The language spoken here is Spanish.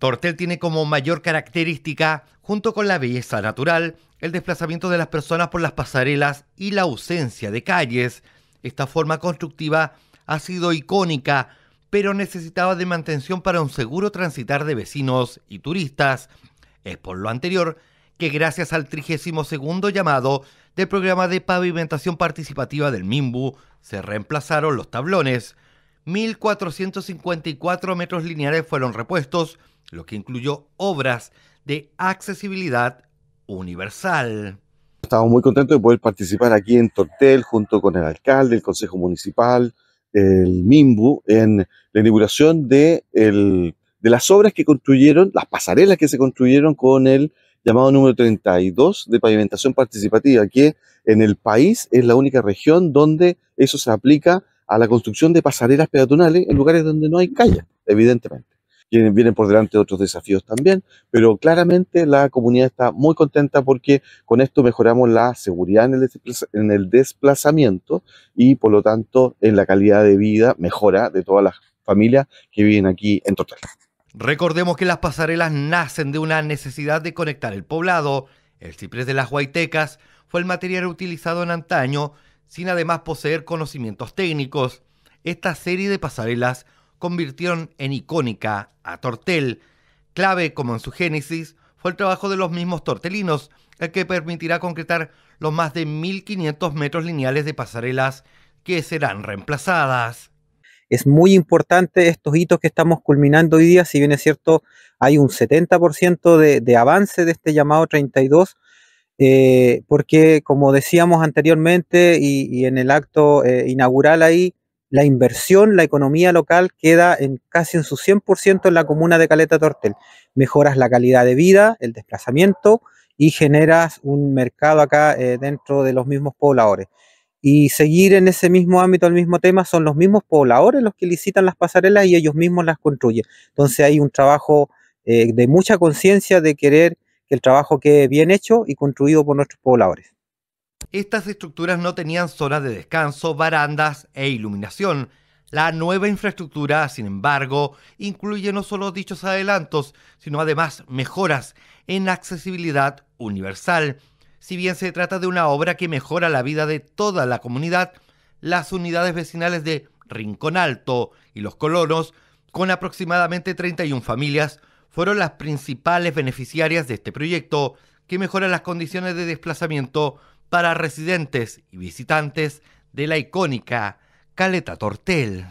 Tortel tiene como mayor característica, junto con la belleza natural, el desplazamiento de las personas por las pasarelas y la ausencia de calles. Esta forma constructiva ha sido icónica, pero necesitaba de mantención para un seguro transitar de vecinos y turistas. Es por lo anterior que gracias al 32 llamado del programa de pavimentación participativa del MIMBU se reemplazaron los tablones 1.454 metros lineales fueron repuestos, lo que incluyó obras de accesibilidad universal. Estamos muy contentos de poder participar aquí en Tortel junto con el alcalde, el Consejo Municipal, el MIMBU, en la inauguración de las obras que construyeron, las pasarelas que se construyeron con el llamado número 32 de pavimentación participativa, que en el país es la única región donde eso se aplica a la construcción de pasarelas peatonales en lugares donde no hay calles, evidentemente. Vienen, vienen por delante otros desafíos también, pero claramente la comunidad está muy contenta porque con esto mejoramos la seguridad en el, en el desplazamiento y por lo tanto en la calidad de vida mejora de todas las familias que viven aquí en total. Recordemos que las pasarelas nacen de una necesidad de conectar el poblado. El ciprés de las huaytecas fue el material utilizado en antaño sin además poseer conocimientos técnicos, esta serie de pasarelas convirtieron en icónica a Tortel. Clave como en su génesis fue el trabajo de los mismos tortelinos, el que permitirá concretar los más de 1.500 metros lineales de pasarelas que serán reemplazadas. Es muy importante estos hitos que estamos culminando hoy día, si bien es cierto, hay un 70% de, de avance de este llamado 32, eh, porque como decíamos anteriormente y, en el acto eh, inaugural ahí, la inversión, la economía local queda en casi en su 100% en la comuna de Caleta Tortel. Mejoras la calidad de vida, el desplazamiento y generas un mercado acá eh, dentro de los mismos pobladores. Y seguir en ese mismo ámbito, el mismo tema, son los mismos pobladores los que licitan las pasarelas y ellos mismos las construyen. Entonces hay un trabajo de mucha conciencia de querer el trabajo quede bien hecho y construido por nuestros pobladores. Estas estructuras no tenían zonas de descanso, barandas e iluminación. La nueva infraestructura, sin embargo, incluye no solo dichos adelantos, sino además mejoras en accesibilidad universal. Si bien se trata de una obra que mejora la vida de toda la comunidad, las unidades vecinales de Rincón Alto y Los Colonos, con aproximadamente 31 familias, fueron las principales beneficiarias de este proyecto que mejora las condiciones de desplazamiento para residentes y visitantes de la icónica Caleta Tortel.